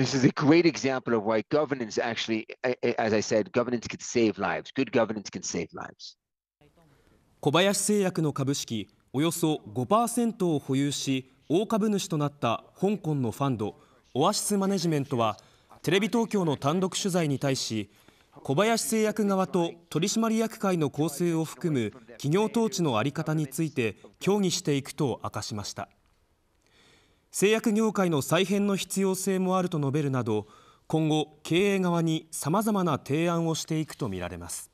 This is a great example of why governance actually, as I said, governance can save lives. Good governance can save lives. 小林製薬の株式およそ5%を保有し、大株主となった香港のファンド、オアシスマネジメントは、テレビ東京の単独取材に対し、小林製薬側と取締役会の構成を含む企業統治の在り方について協議していくと明かしました。製薬業界の再編の必要性もあると述べるなど今後、経営側にさまざまな提案をしていくとみられます。